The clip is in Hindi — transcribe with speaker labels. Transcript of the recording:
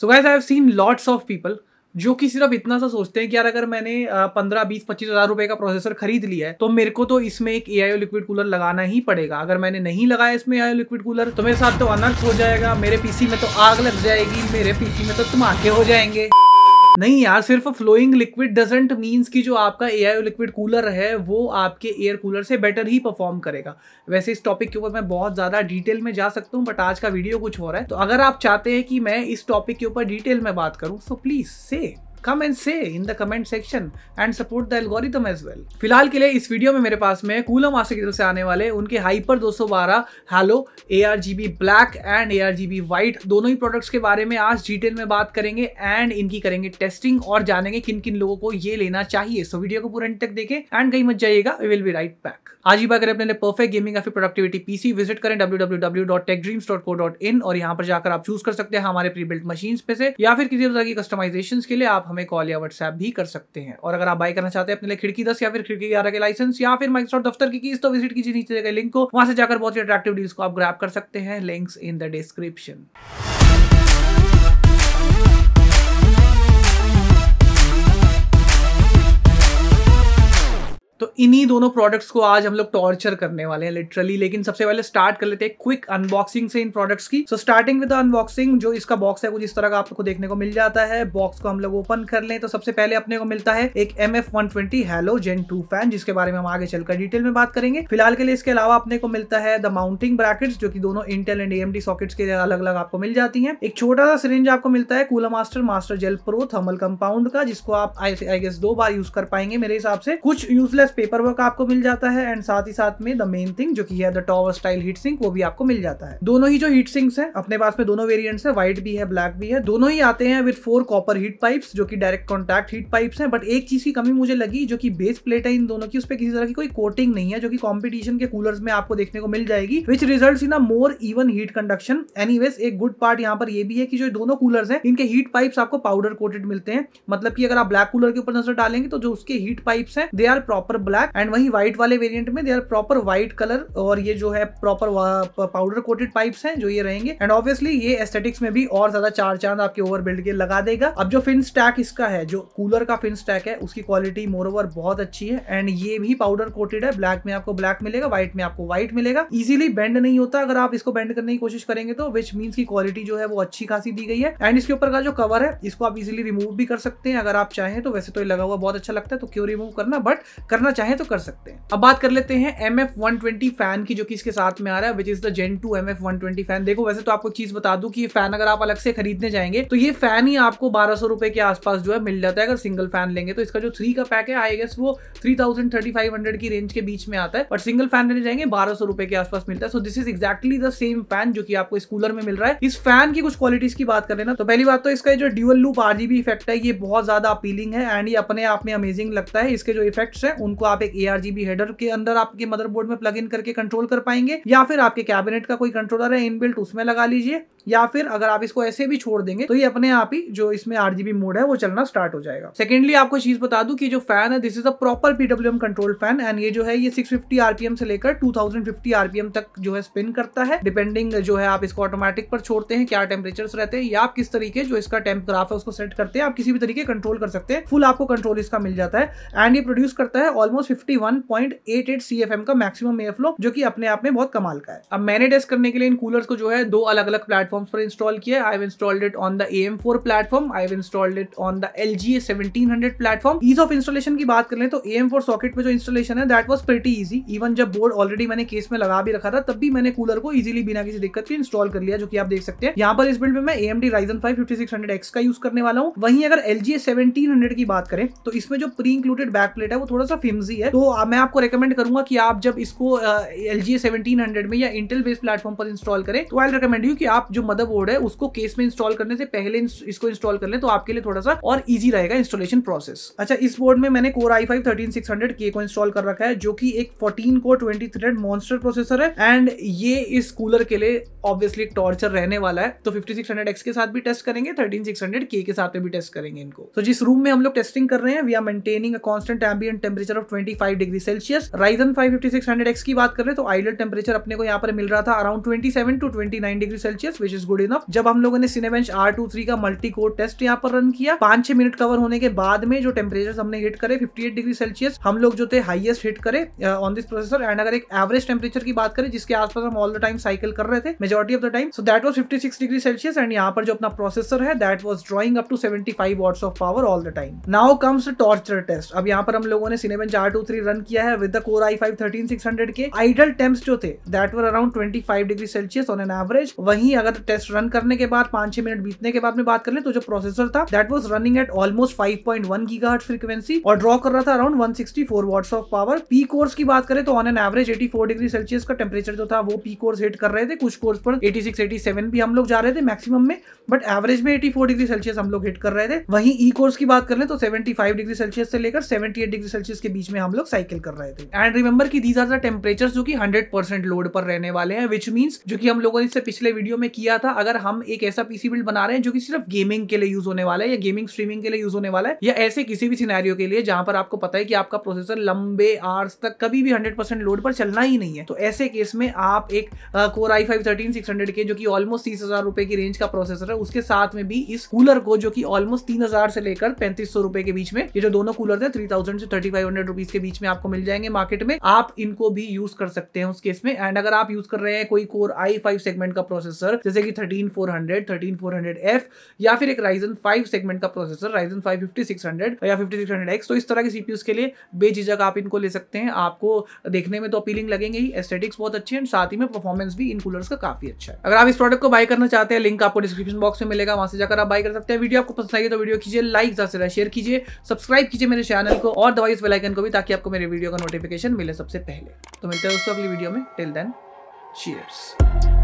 Speaker 1: so guys I have seen lots of people जो कि सिर्फ इतना सा सोचते हैं कि यार अगर मैंने पंद्रह बीस पच्चीस हजार रुपए का प्रोसेसर खरीद लिया है तो मेरे को तो इसमें एक ए लिक्विड कूलर लगाना ही पड़ेगा अगर मैंने नहीं लगाया इसमें ए लिक्विड कूलर तो मेरे साथ तो अनर्थ हो जाएगा मेरे पीसी में तो आग लग जाएगी मेरे पीसी में तो धमाके हो जाएंगे नहीं यार सिर्फ फ्लोइंग लिक्विड डजेंट मीन्स कि जो आपका ए आई लिक्विड कूलर है वो आपके एयर कूलर से बेटर ही परफॉर्म करेगा वैसे इस टॉपिक के ऊपर मैं बहुत ज़्यादा डिटेल में जा सकता हूँ बट आज का वीडियो कुछ हो रहा है तो अगर आप चाहते हैं कि मैं इस टॉपिक के ऊपर डिटेल में बात करूँ सो प्लीज़ से come and say in the comment section and support the algorithm as well फिलहाल के लिए इस वीडियो में मेरे पास में कूलो मास्टर की तरफ से आने वाले उनके हाइपर 212 सौ बारह halo A R G B black and A R G B white दोनों ही प्रोडक्ट्स के बारे में आज डिटेल में बात करेंगे एंड इनकी करेंगे टेस्टिंग और जानेंगे किन किन लोगों को ये लेना चाहिए सो so, वीडियो को पूरा तक देखें एंड कहीं मत जाइएगा we will be right back आज ही बात करें अपने परफेक्ट गेमिंग या फिर प्रोडक्टिविटी पीसी विजिट करें www.techdreams.co.in और यहाँ पर जाकर आप चूज कर सकते हैं हमारे प्री बिल्ट मशीन पे से या फिर किसी तरह की कस्टमाइजेशन के लिए आप हमें कॉल या व्हाट्सएप भी कर सकते हैं और अगर आप बाई करना चाहते हैं अपने लिए खिड़की दस या फिर खिड़की ग्यारह के लाइसेंस या फिर माइक्रोसॉफ्ट दफ्तर की कीज तो विजिट कीजिए नीचे गए लिंक को वहां से जाकर बहुत ही अट्रैक्टिव डील्स को आप ग्रैप कर सकते हैं लिंक्स इन द डिस्क्रिप्शन तो इन्हीं दोनों प्रोडक्ट्स को आज हम लोग टॉर्चर करने वाले हैं लिटरली लेकिन सबसे पहले स्टार्ट कर लेते हैं क्विक अनबॉक्सिंग से इन प्रोडक्ट्स की सो स्टार्टिंग विद अनबॉक्सिंग जो इसका बॉक्स है कुछ इस तरह का आपको देखने को मिल जाता है बॉक्स को हम लोग ओपन कर ले तो सबसे पहले अपने को मिलता है एक M F one twenty halo gen two fan जिसके बारे में हम आगे चलकर डिटेल में बात करेंगे फिलहाल के लिए इसके अलावा अपने को मिलता है द माउंटिंग ब्रैकेट्स जो कि दोनों Intel and M D sockets के अलग अलग आपको मिल जाती है एक छोटा सा सिरेंज आपको मिलता है cooler master master gel pro thermal compound का जिसको आप आई गेस दो बार यूज कर पाएंगे मेरे हिसाब से कुछ यूजलेस पेपर वर्क आपको मिल जाता है एंड साथ ही साथ में द मेन थिंग जो की है the tower style heat sink वो भी आपको मिल जाता है दोनों ही जो हीट सिंक्स है अपने पास में दोनों वेरियंट्स है व्हाइट भी है ब्लैक भी है दोनों ही आते हैं with four copper heat pipes जो कि डायरेक्ट कॉन्टैक्ट हीट पाइप्स हैं बट एक चीज की कमी मुझे लगी जो कि बेस प्लेट है इन दोनों की उस पर किसी तरह की कोई कोटिंग नहीं है जो कि कॉम्पिटिशन के कूलर्स में आपको देखने को मिल जाएगी which result in a more even heat conduction which एक गुड पार्ट यहाँ पर ये भी है कि जो दोनों कूलर्स हैं इनके हीट पाइप्स आपको पाउडर कोटेड मिलते हैं मतलब कि अगर आप ब्लैक कूलर के ऊपर नजर डालेंगे तो जो उसके हीट पाइप्स हैं they are proper proper black and वही व्हाइट वाले वेरियंट में they are proper white colour और ये जो है प्रॉपर पाउडर कोटेड पाइप है जो ये रहेंगे एंड ऑब्वियसली ये एस्थेटिक्स में भी और ज्यादा चार चांद आपके ओवर बिल्ड के लगा देगा अब जो फिन स्टैक इसका है जो कूलर का फिन स्टैक है उसकी क्वालिटी मोर ओवर बहुत अच्छी है एंड ये भी पाउडर कोटेड है ब्लैक में आपको ब्लैक मिलेगा व्हाइट में आपको व्हाइट मिलेगा इजिली बेंड नहीं होता अगर आप इसको बेंड करने की कोशिश करेंगे तो विच मीन की क्वालिटी जो है वो अच्छी खासी दी गई है एंड इसके ऊपर का जो कवर है इसको आप इजिली रिमूव भी कर सकते हैं अगर आप चाहें तो वैसे तो ये लगा हुआ बहुत अच्छा लगता है तो क्यों रिमूव करना बट करना करना चाहें तो कर सकते हैं अब बात कर लेते हैं M F one twenty fan की जो कि इसके साथ में आ रहा है which is the gen two M F one twenty fan देखो वैसे तो आपको चीज बता दू की फैन अगर आप अलग से खरीदने जाएंगे तो ये फैन ही आपको बारह सौ रुपए के आसपास जो है मिल जाता है अगर सिंगल फैन लेंगे तो इसका जो थ्री का पैक है आई गेस वो three thousand thirty five hundred की रेंज के बीच में आता है और सिंगल फैन लेने जाएंगे बारह सौ रुपए के आसपास मिलता है so this is exactly the same fan जो कि आपको स्कूलर में मिल रहा है इस फैन की कुछ क्वालिटीज की बात करें ना तो पहली बात तो इसका जो ड्यूअल लूप आरजीबी इफेक्ट है ये बहुत ज्यादा अपीलिंग है एंड ये अपने आप में अमेजिंग लगता है इसके जो इफेक्ट्स हैं उन उनको आप एक ए हेडर के अंदर आपके मदरबोर्ड में प्लग इन करके कंट्रोल कर पाएंगे या फिर आपके कैबिनेट का कोई कंट्रोलर है इनबिल्ट उसमें लगा लीजिए या फिर अगर आप इसको ऐसे भी छोड़ देंगे तो ये अपने आप ही जो इसमें आरजीबी मोड है वो चलना स्टार्ट हो जाएगा सेकेंडली आपको चीज बता दू की जो फैन है this is a proper PWM control fan and ये जो है ये सिक्स आरपीएम से लेकर टू आरपीएम तक जो है स्पिन करता है डिपेंडिंग जो है आप इसको ऑटोमेटिक पर छोड़ते हैं क्या टेम्परेचर रहते हैं या आप किस तरीके जो इसका टेम्प ग्राफ है उसको सेट करते हैं आप किसी भी तरीके कंट्रोल कर सकते हैं फुल आपको कंट्रोल इसका मिल जाता है एंड ये प्रोड्यूस करता है almost fifty one point eight eight C F M का मैक्सिमम एयर फ्लो जो कि अपने आप में बहुत कमाल का है अब मैंने टेस्ट करने के लिए इन कूलर्स को जो है दो अलग अलग प्लेटफॉर्म्स पर इंस्टॉल किया I have installed it on the A M four platform I have installed it on the L G seventeen hundred platform ease of installation की बात करें तो ए एम फोर सॉकेट में जो इंस्टॉलेशन है that was pretty easy even जब बोर्ड ऑलरेडी मैंने केस में लगा भी रखा था तब भी मैंने कूलर को इजिली बिना किसी दिक्कत के इंस्टॉल कर लिया जो कि आप देख सकते हैं यहाँ पर इस बिल्ड में मैं M D Ryzen five fifty six hundred X का यूज करने वाला हूँ वहीं अगर एल जी सेवनटीन हंड्रेड की बात करें तो इसमें जो प्री इंक्लूडेड बैक प्लेट है वो थोड़ा सा फ्लिमजी है तो मैं आपको रिकमेंड करूंगा कि आप जब इसको एल जी में या इंटेल बेस्ड प्लेटफॉर्म पर इंस्टॉल करें तो आई रिकमेंड यू कि आप जो मदरबोर्ड है उसको केस में इंस्टॉल करने से पहले इसको इंस्टॉल कर ले तो आपके लिए थोड़ा सा और ईजी रहेगा इंस्टॉलेशन प्रोसेस अच्छा इस बोर्ड में मैंने core i five thirteen six hundred K को इंस्टॉल कर रखा है जो कि एक fourteen core twenty thread monster processor है एंड ये इस कूलर के लिए ऑब्वियसली टॉर्चर रहने वाला है तो फिफ्टी सिक्स हंड्रेड एक्स के साथ भी टेस्ट करेंगे थर्टीन सिक्स हंड्रेड के के साथ भी टेस्ट करेंगे इनको तो जिस रूम में हम लोग टेस्टिंग कर रहे हैं we are maintaining a constant ambient temperature of 25 degree Celsius Ryzen 55600X की बात करें तो आइडल टेम्परेचर अपने को यहाँ पर मिल रहा था around 27 to 29 degree Celsius which is good enough जब हम लोगों ने आर टू थ्री का मल्टी कोर टेस्ट यहाँ पर रन किया पांच छह मिनट कवर होने के बाद में जो टेम्परेचर हमने हिट करे फिफ्टी डिग्री सेल्सियस हम लोग जो थे हाइएस्ट हिट करे ऑन दिस प्रोसेसर एंड अगर एक एवरेज टेम्परेचर की बात करें जिसके आसपास हम ऑल द टाइम साइकिल कर रहे थे majority of the time so that was fifty degree Celsius and यहाँ पर जो अपना प्रोसेसर है that was drawing up to seventy five watts of power all the time now comes torture test अब यहाँ पर हम लोगों ने सिनेबेंच चार टू थ्री रन किया है with core i five thirteen six hundred के आइडल टेम्प्स जो थे that were around twenty five degree Celsius on an average वहीं अगर टेस्ट रन करने के बाद पांच छह मिनट बीतने के बाद में बात कर ले तो जो प्रोसेसर था that was running at almost five point one gigahertz frequency और ड्रॉ कर रहा था around one sixty four watts of power P cores की बात करें तो on an average eighty four degree Celsius का टेम्परेचर जो था वो पी कोर्स हिट कर रहे थे कुछ कोर्स पर एटी सिक्स एटी सेवन भी हम लोग जा रहे थे मैक्सिमम में बट एवरेज में एटी फोर डिग्री सेल्सियस हम लोग हिट कर रहे थे वहीं ई e कोर्स की बात कर ले तो सेवेंटी फाइव डिग्री सेल्सियस से लेकर सेवेंटी एट डिग्री सेल्सियस के बीच बीच में हम लोग साइकिल कर रहे थे एंड रिमेंबर की दीज आर द टेम्परेचर जो की हंड्रेड परसेंट लोड पर रहने वाले हैं विच मीन्स जो की हम लोगों ने इससे पिछले वीडियो में किया था अगर हम एक ऐसा पीसी बिल्ड बना रहे हैं जो कि सिर्फ गेमिंग के लिए यूज होने वाला है या गेमिंग स्ट्रीमिंग के लिए यूज होने वाला है या ऐसे किसी भी सिनेरियो के लिए जहां पर आपको पता है कि आपका प्रोसेसर लंबे आर्स तक कभी भी हंड्रेड परसेंट लोड पर चलना ही नहीं है तो ऐसे केस में आप एक core i five thirteen six hundred के जो कि ऑलमोस्ट तीस हजार रुपए की रेंज का प्रोसेसर है उसके साथ में भी इस कूलर को जो कि ऑलमोस्ट तीन हजार से लेकर पैंतीस सौ रुपए के बीच में ये जो दोनों कूलर थे थ्री थाउजेंड से थर्टी फाइव हंड्रेड रुपीज के बीच में आपको मिल जाएंगे मार्केट में आप इनको भी यूज कर सकते हैं उस केस में एंड अगर आप यूज कर रहे हैं कोई कोर आई फाइव सेगमेंट का प्रोसेसर जैसे कि thirteen four hundred thirteen four hundred F या फिर एक राइजन फाइव सेगमेंट का processor Ryzen five fifty six hundred या फिफ्टी सिक्स हंड्रेड एक्स तो इस तरह के सीपीयू के लिए बेझिझक आप इनको ले सकते हैं आपको देखने में तो अपीलिंग लगेंगे ही एस्थेटिक्स बहुत अच्छे हैं साथ ही में परफॉर्मेंस भी इन कूलर्स का काफी अच्छा है अगर आप इस प्रोडक्ट को बाय करना चाहते हैं लिंक आपको डिस्क्रिप्शन बॉक्स में मिलेगा वहां से जाकर आप बाय कर सकते हैं वीडियो आपको पसंद आई तो वीडियो कीजिए लाइक ज्यादा शेयर कीजिए सब्सक्राइब कीजिए मेरे चैनल को और दवाई इस बेलाइकन बेलाइकन को भी ताकि आपको मेरे वीडियो का नोटिफिकेशन मिले सबसे पहले तो मिलते हैं दोस्तों अगली वीडियो में टिल देन शीयर्स